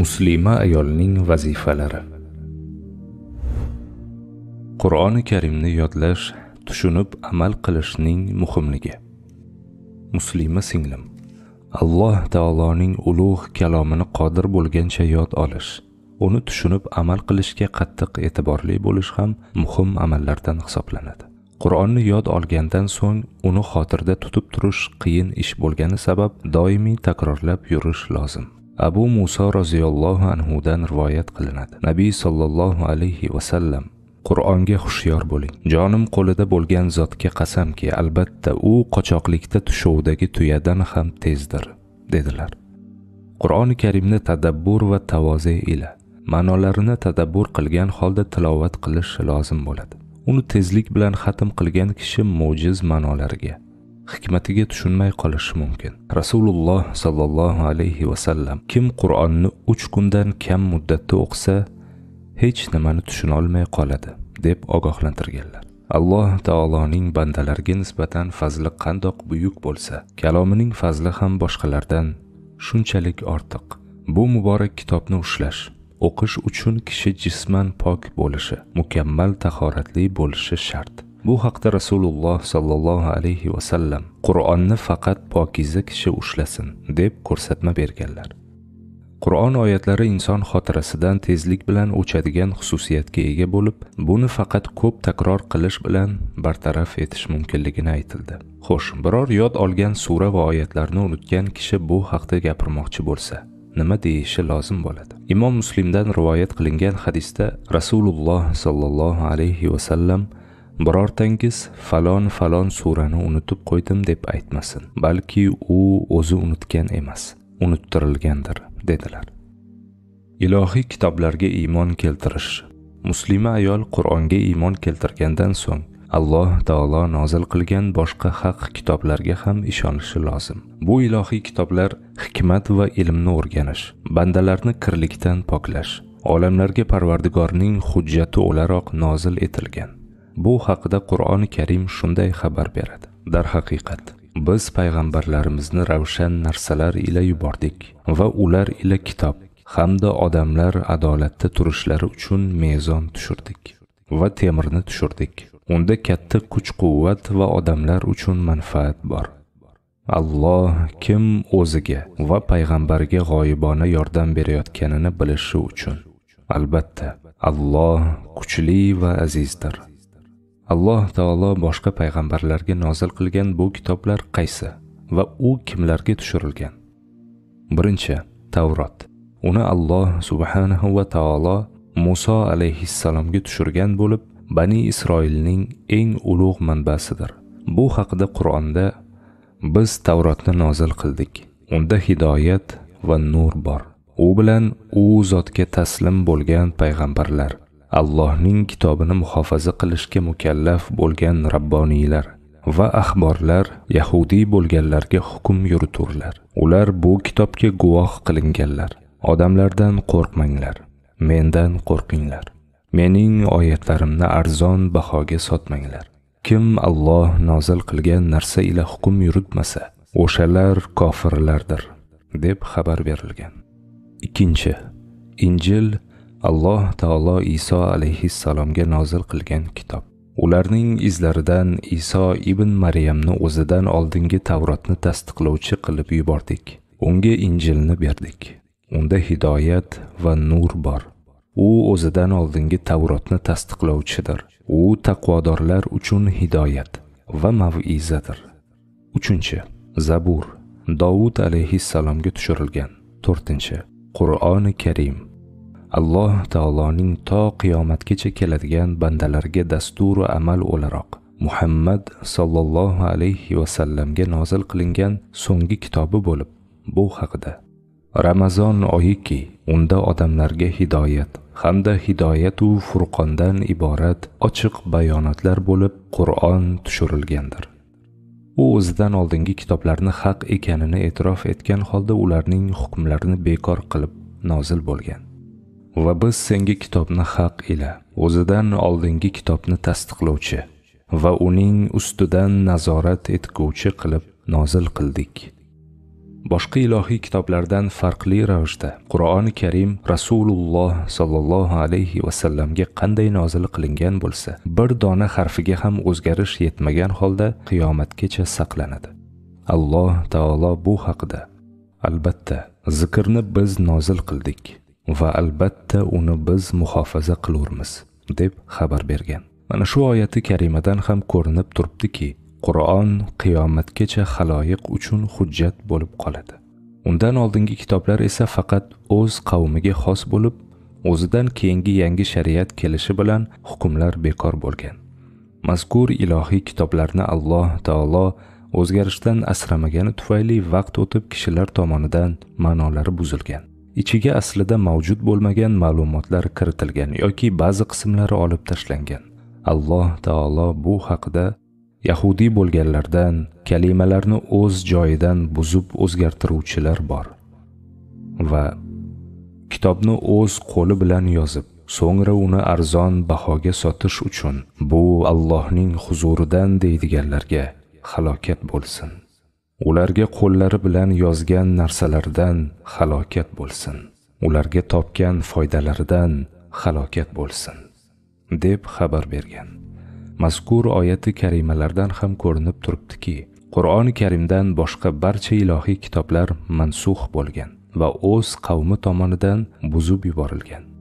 muslima ayolning vazifalari qur'oni karimni yodlash tushunib amal qilishning muhimligi muslima singlim alloh taoloning ulug' kalomini qodir bo'lgancha yod olish uni tushunib amal qilishga qattiq e'tiborli bo'lish ham muhim amallardan hisoblanadi qur'onni yod olgandan so'ng uni xotirda tutib turish qiyin ish bo'lgani sabab doimiy takrorlab yurish lozim abu muso roziyallohu anhudan rivoyat qilinadi nabiy sollallohu alayhi vasallam qur'onga hushyor bo'ling jonim qo'lida bo'lgan zotga qasamki albatta u qochoqlikda tushovdagi tuyadan ham tezdir dedilar qur'oni karimni tadabbur va tavoze ila ma'nolarini tadabbur qilgan holda tilovat qilish lozim bo'ladi uni tezlik bilan xatm qilgan kishi mo'jiz ma'nolarga hikmatiga tushunmay qolishi mumkin rasululloh sollallohu alayhi vasallam kim qur'onni uch kundan kam muddatda o'qisa hech nimani tushunolmay qoladi deb ogohlantirganlar alloh taoloning bandalarga nisbatan fazli qandoq buyuk bo'lsa kalomining fazli ham boshqalardan shunchalik ortiq bu muborak kitobni ushlash o'qish uchun kishi jisman pok bo'lishi mukammal tahoratli bo'lishi shart bu haqda rasululloh sollallohu alayhi vasallam qur'onni faqat pokiza kishi ushlasin deb ko'rsatma berganlar qur'on oyatlari inson xotirasidan tezlik bilan o'chadigan xususiyatga ega bo'lib buni faqat ko'p takror qilish bilan bartaraf etish mumkinligini aytildi xo'sh biror yod olgan sura va oyatlarni unutgan kishi bu haqda gapirmoqchi bo'lsa nima deyishi lozim bo'ladi imom muslimdan rivoyat qilingan hadisda rasululloh sollallohu alayhi vasallam birortangiz falon falon surani unutib qo'ydim deb aytmasin balki u o'zi unutgan emas unuttirilgandir dedilar ilohiy kitoblarga iymon keltirish muslima ayol qur'onga iymon keltirgandan so'ng alloh taolo nozil qilgan boshqa haq kitoblarga ham ishonishi lozim bu ilohiy kitoblar hikmat va ilmni o'rganish bandalarni kirlikdan poklash olamlarga parvardigorning hujjati o'laroq nozil etilgan bu haqida qur'oni karim shunday xabar beradi darhaqiqat biz payg'ambarlarimizni ravshan narsalar ila yubordik va ular ila kitob hamda odamlar adolatda turishlari uchun mezon tushirdik va temirni tushirdik unda katta kuch quvvat va odamlar uchun manfaat bor alloh kim o'ziga va payg'ambarga g'oyibona yordam berayotganini bilishi uchun albatta alloh kuchli va azizdir alloh taolo boshqa payg'ambarlarga nozil qilgan bu kitoblar qaysi va u kimlarga tushirilgan birinchi tavrot uni alloh subhanahu va taolo muso alayhissalomga tushirgan bo'lib bani isroilning eng ulug' manbasidir bu haqida qur'onda biz tavrotni nozil qildik unda hidoyat va nur bor u bilan u zotga taslim bo'lgan payg'ambarlar allohning kitobini muhofaza qilishga mukallaf bo'lgan rabboniylar va axborlar yahudiy bo'lganlarga hukm yuriturlar ular bu kitobga guvoh qilinganlar odamlardan qo'rqmanglar mendan qo'rqinglar mening oyatlarimni arzon bahoga sotmanglar kim alloh nozil qilgan narsa ila hukm yuritmasa o'shalar kofirlardir deb xabar berilgan ikkinchi injil alloh taolo iso alayhissalomga nozil qilgan kitob ularning izlaridan iso ibn maryamni o'zidan oldingi tavrotni tasdiqlovchi qilib yubordik unga injilni berdik unda hidoyat va nur bor u o'zidan oldingi tavrotni tasdiqlovchidir u taqvodorlar uchun hidoyat va maviizadir uchinchi zabur dovud alayhissalomga tushirilgan to'rtinchi qur'oni karim alloh taoloning to qiyomatgacha keladigan bandalarga dasturu amal o'laroq muhammad sollallohu alayhi vasallamga nozil qilingan so'nggi kitobi bo'lib bu haqida ramazon oyiki unda odamlarga hidoyat hamda hidoyatu furqondan iborat ochiq bayonotlar bo'lib qur'on tushirilgandir u o'zidan oldingi kitoblarni haq ekanini e'tirof etgan holda ularning hukmlarini bekor qilib nozil bo'lgan va biz senga kitobni haq ila o'zidan oldingi kitobni tasdiqlovchi va uning ustidan nazorat etguvchi qilib nozil qildik boshqa ilohiy kitoblardan farqli ravishda qur'oni karim rasululloh sollallohu alayhi vasallamga qanday nozil qilingan bo'lsa bir dona harfiga ham o'zgarish yetmagan holda qiyomatgacha saqlanadi alloh taolo bu haqida albatta zikrni biz nozil qildik va albatta uni biz muhofaza qilurmiz deb xabar bergan mana shu oyati karimadan ham ko'rinib turibdiki qur'on qiyomatgacha haloyiq uchun hujjat bo'lib qoladi undan oldingi kitoblar esa faqat o'z qavmiga xos bo'lib o'zidan keyingi yangi shariat kelishi bilan hukmlar bekor bo'lgan mazkur ilohiy kitoblarni alloh taolo o'zgarishdan asramagani tufayli vaqt o'tib kishilar tomonidan ma'nolari buzilgan ichiga aslida mavjud bo'lmagan ma'lumotlar kiritilgan yoki ba'zi qismlari olib tashlangan alloh taolo bu haqida yahudiy bo'lganlardan kalimalarni o'z joyidan buzib o'zgartiruvchilar bor va kitobni o'z qo'li bilan yozib so'ngra uni arzon bahoga sotish uchun bu allohning huzuridan deydiganlarga halokat bo'lsin ularga qo'llari bilan yozgan narsalardan halokat bo'lsin ularga topgan foydalaridan halokat bo'lsin deb xabar bergan mazkur oyati karimalardan ham ko'rinib turibdiki qur'oni karimdan boshqa barcha ilohiy kitoblar mansux bo'lgan va o'z qavmi tomonidan buzib yuborilgan